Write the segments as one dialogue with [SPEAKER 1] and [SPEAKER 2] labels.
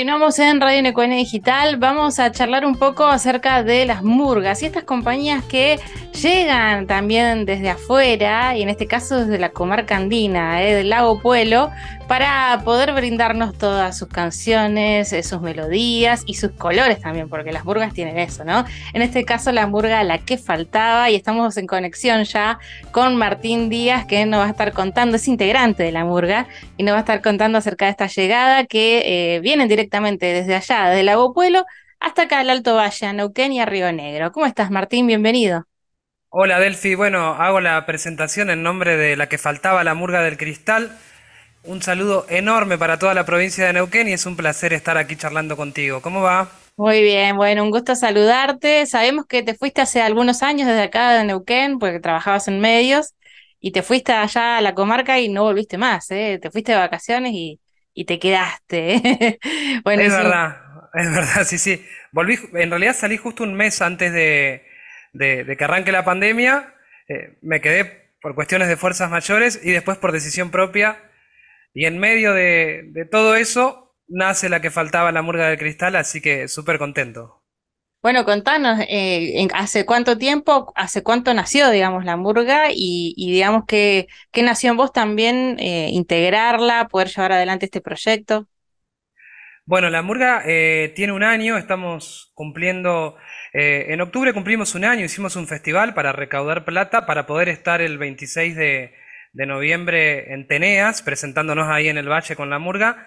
[SPEAKER 1] continuamos en Radio Necoene Digital. Vamos a charlar un poco acerca de las murgas y estas compañías que llegan también desde afuera, y en este caso desde la comarca andina, eh, del Lago Pueblo, para poder brindarnos todas sus canciones, eh, sus melodías y sus colores también, porque las murgas tienen eso, ¿no? En este caso, la murga La que faltaba, y estamos en conexión ya con Martín Díaz, que nos va a estar contando, es integrante de la murga, y nos va a estar contando acerca de esta llegada que eh, viene en directamente desde allá, desde Lago Pueblo, hasta acá al Alto Valle, Neuquén y a Río Negro. ¿Cómo estás, Martín? Bienvenido.
[SPEAKER 2] Hola, Delfi. Bueno, hago la presentación en nombre de la que faltaba, la Murga del Cristal. Un saludo enorme para toda la provincia de Neuquén y es un placer estar aquí charlando contigo. ¿Cómo va?
[SPEAKER 1] Muy bien, bueno, un gusto saludarte. Sabemos que te fuiste hace algunos años desde acá de Neuquén porque trabajabas en medios y te fuiste allá a la comarca y no volviste más, ¿eh? Te fuiste de vacaciones y y te quedaste.
[SPEAKER 2] bueno, es verdad, es verdad, sí, sí. Volví, en realidad salí justo un mes antes de, de, que arranque la pandemia. Eh, me quedé por cuestiones de fuerzas mayores y después por decisión propia. Y en medio de, de todo eso nace la que faltaba, la murga del cristal, así que súper contento.
[SPEAKER 1] Bueno, contanos, eh, ¿hace cuánto tiempo, hace cuánto nació, digamos, la murga y, y digamos, que, qué nació en vos también eh, integrarla, poder llevar adelante este proyecto?
[SPEAKER 2] Bueno, la murga eh, tiene un año, estamos cumpliendo, eh, en octubre cumplimos un año, hicimos un festival para recaudar plata para poder estar el 26 de, de noviembre en Teneas, presentándonos ahí en el Valle con la murga.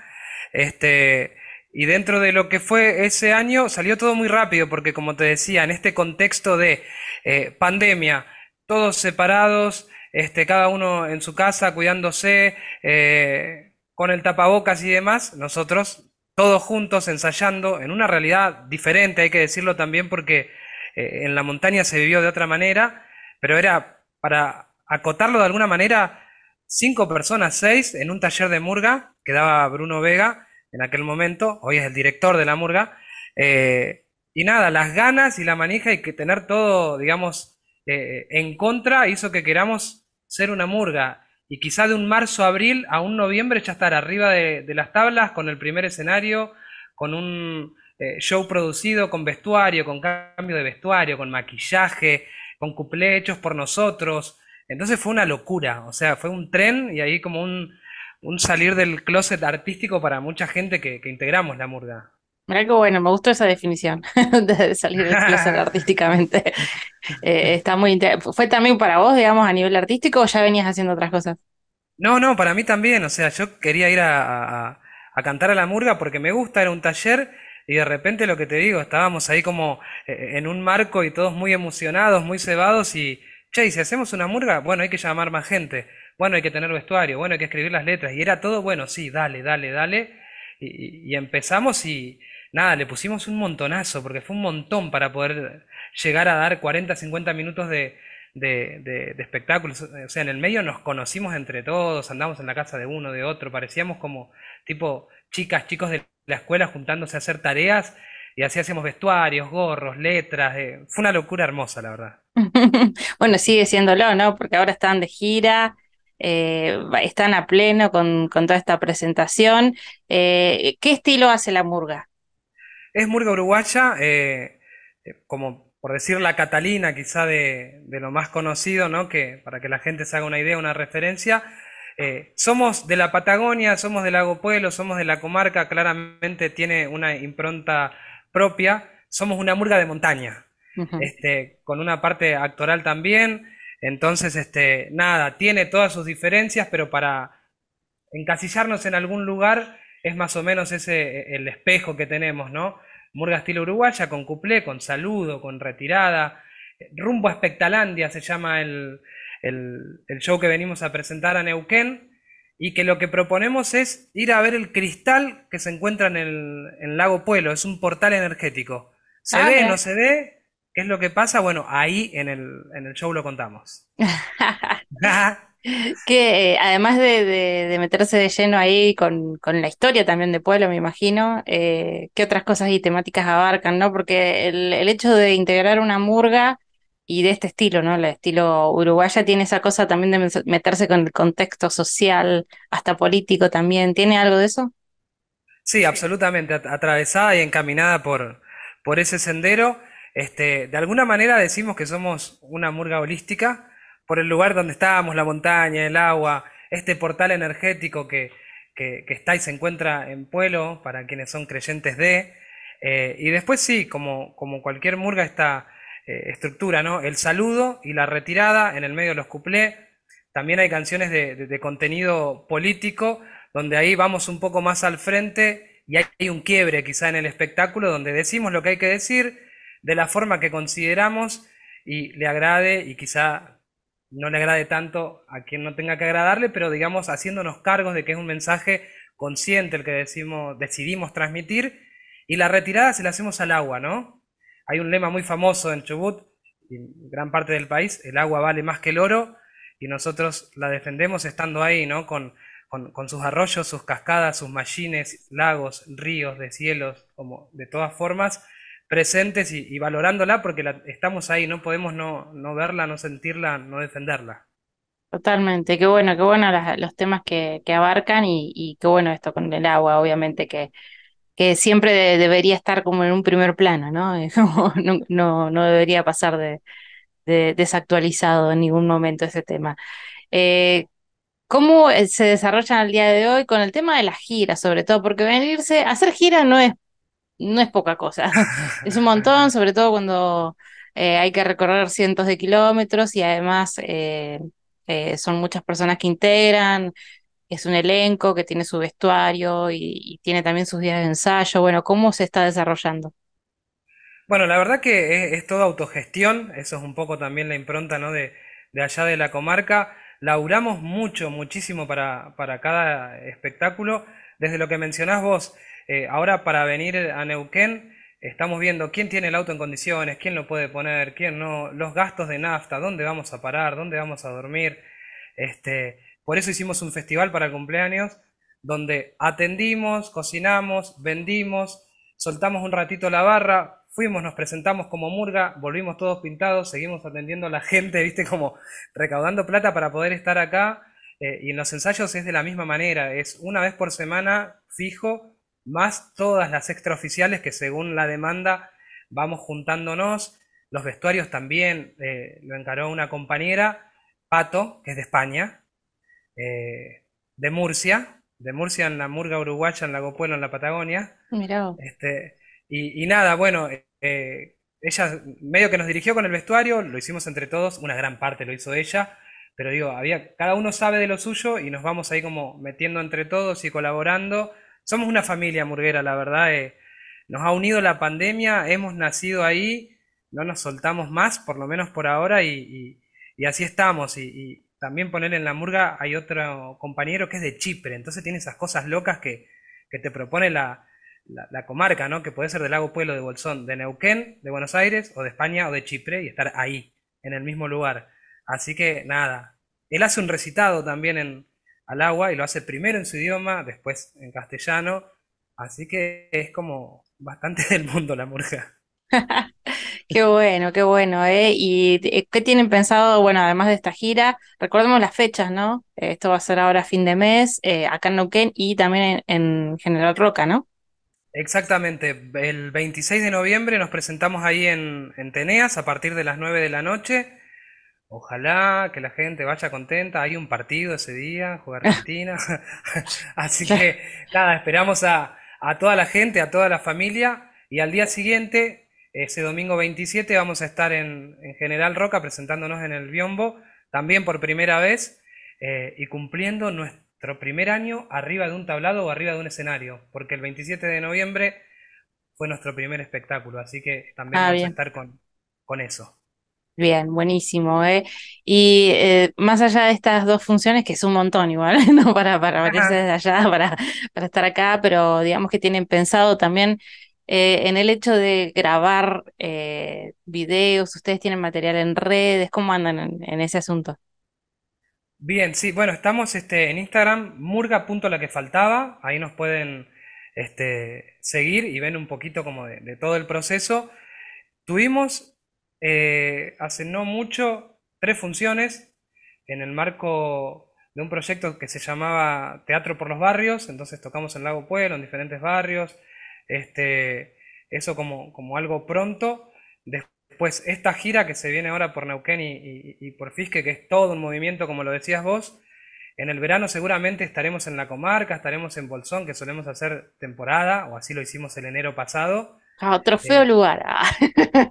[SPEAKER 2] Este, y dentro de lo que fue ese año salió todo muy rápido, porque como te decía, en este contexto de eh, pandemia, todos separados, este, cada uno en su casa, cuidándose, eh, con el tapabocas y demás, nosotros todos juntos ensayando en una realidad diferente, hay que decirlo también, porque eh, en la montaña se vivió de otra manera, pero era, para acotarlo de alguna manera, cinco personas, seis, en un taller de murga que daba Bruno Vega en aquel momento, hoy es el director de la murga. Eh, y nada, las ganas y la manija y que tener todo, digamos, eh, en contra hizo que queramos ser una murga. Y quizá de un marzo a abril a un noviembre ya estar arriba de, las tablas con el primer escenario, con un eh, show producido, con vestuario, con cambio de vestuario, con maquillaje, con cuplé hechos por nosotros. Entonces fue una locura, o sea, fue un tren y ahí como un, un salir del closet artístico para mucha gente que, integramos la murga.
[SPEAKER 1] Mirá que bueno, me gustó esa definición de salir del closet artísticamente. Eh, está muy ¿Fue también para vos, digamos, a nivel artístico o ya venías haciendo otras cosas?
[SPEAKER 2] No, no, para mí también. O sea, yo quería ir a, a cantar a la murga porque me gusta, era un taller y de repente lo que te digo, estábamos ahí como eh, eh, en un marco y todos muy emocionados, muy cebados y, che, ¿y si hacemos una murga? Bueno, hay que llamar más gente bueno, hay que tener vestuario, bueno, hay que escribir las letras, y era todo, bueno, sí, dale, dale, dale, y, empezamos y nada, le pusimos un montonazo, porque fue un montón para poder llegar a dar 40, 50 minutos de, espectáculos. O sea, en el medio nos conocimos entre todos, andamos en la casa de uno, de otro, parecíamos como tipo chicas, chicos de la escuela juntándose a hacer tareas y así hacíamos vestuarios, gorros, letras. Eh, fue una locura hermosa, la verdad.
[SPEAKER 1] bueno, sigue siéndolo, ¿no? Porque ahora están de gira eh, están a pleno con, toda esta presentación. Eh, ¿Qué estilo hace la murga?
[SPEAKER 2] Es murga uruguaya, eh, como por decir la Catalina, quizá de, lo más conocido, ¿no? que, para que la gente se haga una idea, una referencia. somos de la Patagonia, somos del Lago Pueblo, somos de la comarca, claramente tiene una impronta propia. Somos una murga de montaña, este, con una parte actoral también, entonces, este, nada, tiene todas sus diferencias, pero para encasillarnos en algún lugar es más o menos ese e, el espejo que tenemos, ¿no? Murga estilo uruguaya, con cuplé, con saludo, con retirada. Rumbo a Espectalandia se llama el, el, show que venimos a presentar a Neuquén y que lo que proponemos es ir a ver el cristal que se encuentra en el Lago Pueblo, es un portal energético.
[SPEAKER 1] ¿Se ah, ve, o no se
[SPEAKER 2] ve? ¿Qué es lo que pasa? Bueno, ahí en el, en el show lo contamos.
[SPEAKER 1] que eh, además de, meterse de lleno ahí con, la historia también de Pueblo, me imagino, eh, ¿qué otras cosas y temáticas abarcan, no? Porque el, hecho de integrar una murga y de este estilo, ¿no? El estilo uruguaya tiene esa cosa también de meterse con el contexto social, hasta político también. ¿Tiene algo de
[SPEAKER 2] eso? Sí, absolutamente, atravesada y encaminada por, por ese sendero. Este, de alguna manera decimos que somos una murga holística por el lugar donde estábamos, la montaña, el agua, este portal energético que, está y se encuentra en Pueblo, para quienes son creyentes de. Eh, y después sí, como, cualquier murga, esta eh, estructura, ¿no? El saludo y la retirada en el medio de los cuplés. También hay canciones de, de contenido político, donde ahí vamos un poco más al frente y hay un quiebre quizá en el espectáculo, donde decimos lo que hay que decir, de la forma que consideramos y le agrade y quizá no le agrade tanto a quien no tenga que agradarle, pero digamos haciéndonos cargos de que es un mensaje consciente el que decimos, decidimos transmitir y la retirada se la hacemos al agua, ¿no? Hay un lema muy famoso en Chubut y en gran parte del país, el agua vale más que el oro y nosotros la defendemos estando ahí, ¿no? Con, sus arroyos, sus cascadas, sus mallines, lagos, ríos, de cielos como de todas formas, presentes y, valorándola porque estamos ahí, no podemos no, no, verla, no sentirla, no defenderla.
[SPEAKER 1] Totalmente, qué bueno, qué bueno los temas que, abarcan y, y, qué bueno esto con el agua, obviamente que, que siempre debería estar como en un primer plano, ¿no? no, no, debería pasar de, desactualizado en ningún momento ese tema. Eh, ¿Cómo eh, se desarrollan al día de hoy con el tema de las giras, sobre todo? Porque venirse, hacer giras no es no es poca cosa, es un montón, sobre todo cuando eh, hay que recorrer cientos de kilómetros y además eh, eh, son muchas personas que integran, es un elenco que tiene su vestuario y, tiene también sus días de ensayo. Bueno, ¿cómo se está desarrollando?
[SPEAKER 2] Bueno, la verdad que es, toda autogestión, eso es un poco también la impronta ¿no? de, de, allá de la comarca. Lauramos mucho, muchísimo para, para cada espectáculo. Desde lo que mencionás vos, eh, ahora para venir a Neuquén estamos viendo quién tiene el auto en condiciones, quién lo puede poner, quién no, los gastos de nafta, dónde vamos a parar, dónde vamos a dormir. Este, por eso hicimos un festival para cumpleaños donde atendimos, cocinamos, vendimos, soltamos un ratito la barra, fuimos, nos presentamos como murga, volvimos todos pintados, seguimos atendiendo a la gente, viste, como recaudando plata para poder estar acá. Eh, y en los ensayos es de la misma manera, es una vez por semana fijo más todas las extraoficiales que según la demanda vamos juntándonos. Los vestuarios también eh, lo encaró una compañera, Pato, que es de España, eh, de Murcia, de Murcia en la Murga Uruguaya, en la en la Patagonia. Este, y, nada, bueno, eh, ella medio que nos dirigió con el vestuario, lo hicimos entre todos, una gran parte lo hizo ella, pero digo, había, cada uno sabe de lo suyo y nos vamos ahí como metiendo entre todos y colaborando somos una familia murguera, la verdad. Eh, nos ha unido la pandemia, hemos nacido ahí, no nos soltamos más, por lo menos por ahora, y, así estamos. Y, también poner en la murga hay otro compañero que es de Chipre, entonces tiene esas cosas locas que, te propone la, la, comarca, ¿no? Que puede ser del Lago Pueblo, de Bolsón, de Neuquén, de Buenos Aires, o de España, o de Chipre, y estar ahí, en el mismo lugar. Así que nada. Él hace un recitado también en, al agua y lo hace primero en su idioma, después en castellano. Así que es como bastante del mundo la murga.
[SPEAKER 1] Qué bueno, qué bueno, ¿eh? ¿Y eh, qué tienen pensado, bueno, además de esta gira? Recordemos las fechas, ¿no? Eh, esto va a ser ahora fin de mes, eh, acá en Neuquén y también en, General Roca, ¿no?
[SPEAKER 2] Exactamente, el 26 de noviembre nos presentamos ahí en, en Teneas a partir de las 9 de la noche Ojalá que la gente vaya contenta. Hay un partido ese día, juega Argentina. Así que nada, esperamos a, toda la gente, a toda la familia. Y al día siguiente, ese domingo 27, vamos a estar en, General Roca presentándonos en el Biombo, también por primera vez, eh, y cumpliendo nuestro primer año arriba de un tablado o arriba de un escenario, porque el 27 de noviembre fue nuestro primer espectáculo. Así que también ah, vamos a estar con eso.
[SPEAKER 1] Bien, buenísimo. ¿eh? Y eh, más allá de estas dos funciones, que es un montón igual, ¿no? para, para desde allá, para, para estar acá, pero digamos que tienen pensado también eh, en el hecho de grabar eh, videos, ustedes tienen material en redes, ¿cómo andan en, ese asunto?
[SPEAKER 2] Bien, sí, bueno, estamos este, en Instagram, la que faltaba, ahí nos pueden este, seguir y ven un poquito como de, de todo el proceso. Tuvimos eh, hace no mucho tres funciones en el marco de un proyecto que se llamaba Teatro por los Barrios, entonces tocamos en Lago Pueblo, en diferentes barrios, este, eso como, como algo pronto. Después esta gira que se viene ahora por Neuquén y, por Fisque, que es todo un movimiento, como lo decías vos, en el verano seguramente estaremos en la comarca, estaremos en Bolsón, que solemos hacer temporada, o así lo hicimos el enero pasado.
[SPEAKER 1] Ah, trofeo eh, lugar.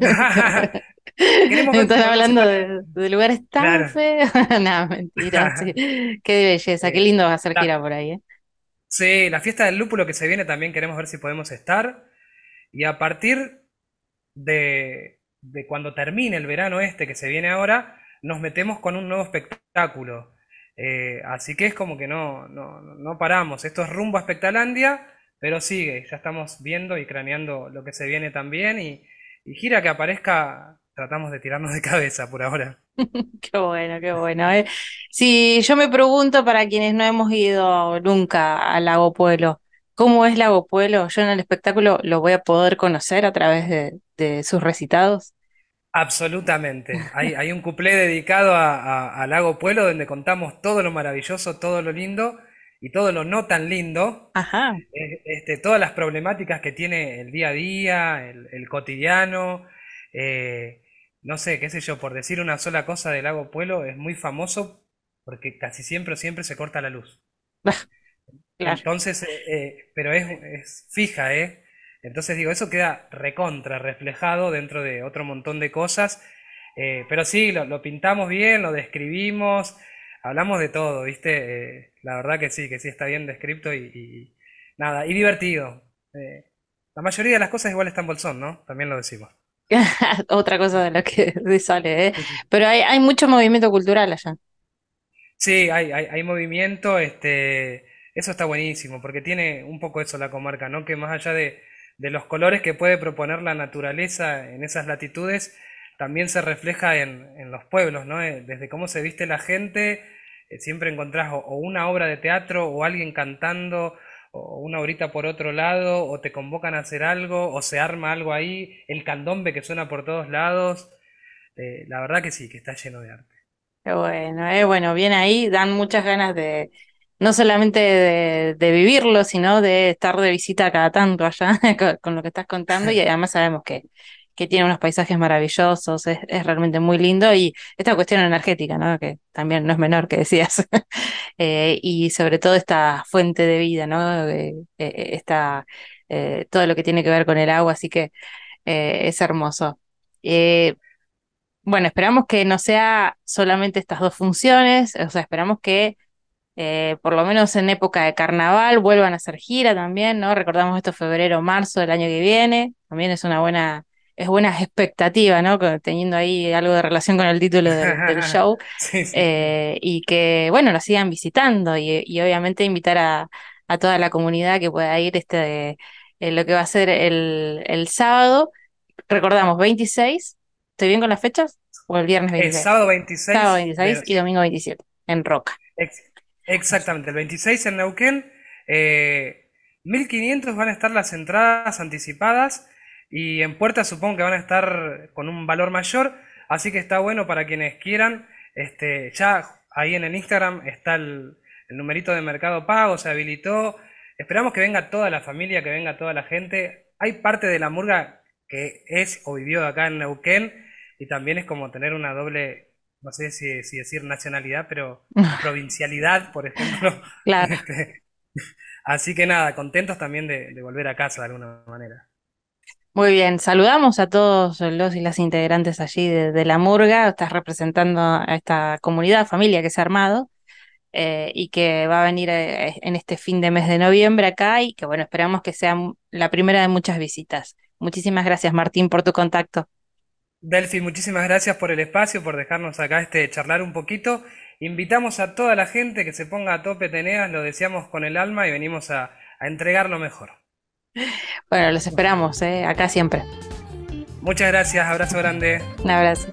[SPEAKER 1] Estás hablando
[SPEAKER 2] de, lugares
[SPEAKER 1] tan feos. no, mentira. Qué belleza, qué lindo va a ser gira por ahí. ¿eh?
[SPEAKER 2] Sí, la fiesta del lúpulo que se viene también queremos ver si podemos estar. Y a partir de, cuando termine el verano este que se viene ahora, nos metemos con un nuevo espectáculo. Eh, así que es como que no, paramos. Esto es rumbo a Espectalandia, pero sigue. Ya estamos viendo y craneando lo que se viene también. Y, y gira que aparezca tratamos de tirarnos de cabeza por ahora.
[SPEAKER 1] qué bueno, qué bueno. Eh. Si yo me pregunto para quienes no hemos ido nunca al Lago Pueblo, ¿cómo es Lago Pueblo? Yo en el espectáculo lo voy a poder conocer a través de, sus recitados.
[SPEAKER 2] Absolutamente. Hay, un cuplé dedicado a, Lago Pueblo donde contamos todo lo maravilloso, todo lo lindo y todo lo no tan lindo. Este, todas las problemáticas que tiene el día a día, el, cotidiano. Eh, no sé, qué sé yo, por decir una sola cosa del lago Pueblo, es muy famoso porque casi siempre o siempre se corta la luz. Entonces, eh, eh, pero es, fija, ¿eh? Entonces digo, eso queda recontra, reflejado dentro de otro montón de cosas. Eh, pero sí, lo, pintamos bien, lo describimos, hablamos de todo, ¿viste? la verdad que sí, que sí está bien descrito y, y nada, y divertido. la mayoría de las cosas igual están Bolsón, ¿no? También lo decimos.
[SPEAKER 1] Otra cosa de la que sale, ¿eh? Pero hay, mucho movimiento cultural allá.
[SPEAKER 2] Sí, hay, movimiento, este, eso está buenísimo, porque tiene un poco eso la comarca, ¿no? Que más allá de, los colores que puede proponer la naturaleza en esas latitudes, también se refleja en, los pueblos, ¿no? Eh, desde cómo se viste la gente, eh, siempre encontrás o, una obra de teatro o alguien cantando o una horita por otro lado, o te convocan a hacer algo, o se arma algo ahí, el candombe que suena por todos lados. Eh, la verdad que sí, que está lleno de arte.
[SPEAKER 1] Qué bueno, eh, bueno, bien ahí, dan muchas ganas de, no solamente de, vivirlo, sino de estar de visita cada tanto allá con, lo que estás contando y además sabemos que, que tiene unos paisajes maravillosos, es, es, realmente muy lindo y esta cuestión energética, ¿no? que también no es menor que decías, Eh, y sobre todo esta fuente de vida, ¿no? Eh, eh, todo lo que tiene que ver con el agua, así que es hermoso. bueno, esperamos que no sea solamente estas dos funciones, o sea, esperamos que por lo menos en época de carnaval, vuelvan a hacer gira también, ¿no? Recordamos esto febrero, marzo del año que viene, también es una buena es buenas expectativas, ¿no? Teniendo ahí algo de relación con el título del show. Eh, y que, bueno, lo sigan visitando y, obviamente invitar a, toda la comunidad que pueda ir este, eh, lo que va a ser el, el, sábado. Recordamos, 26, ¿estoy bien con las fechas? O el viernes 26. El sábado 26. Sábado 26 y domingo 27,
[SPEAKER 2] en Roca. Exactamente, el 26 en Neuquén. 1500 eh, van a estar las entradas anticipadas y en puertas supongo que van a estar con un valor mayor, así que está bueno para quienes quieran. Este, ya ahí en el Instagram está el, numerito de Mercado Pago, se habilitó. Esperamos que venga toda la familia, que venga toda la gente. Hay parte de la murga que es o vivió acá en Neuquén y también es como tener una doble, no sé si, decir nacionalidad, pero provincialidad, por ejemplo. Claro. Este, así que nada, contentos también de volver a casa de alguna manera.
[SPEAKER 1] Muy bien, saludamos a todos los y las integrantes allí de, la Murga. Estás representando a esta comunidad, familia que se ha armado eh, y que va a venir eh, en este fin de mes de noviembre acá y que bueno, esperamos que sea la primera de muchas visitas. Muchísimas gracias, Martín, por tu contacto.
[SPEAKER 2] Delphi, muchísimas gracias por el espacio, por dejarnos acá este charlar un poquito. Invitamos a toda la gente que se ponga a tope Teneas, lo deseamos con el alma y venimos a, a entregar lo mejor.
[SPEAKER 1] Bueno, los esperamos, ¿eh? acá siempre.
[SPEAKER 2] Muchas gracias, abrazo grande.
[SPEAKER 1] Un abrazo.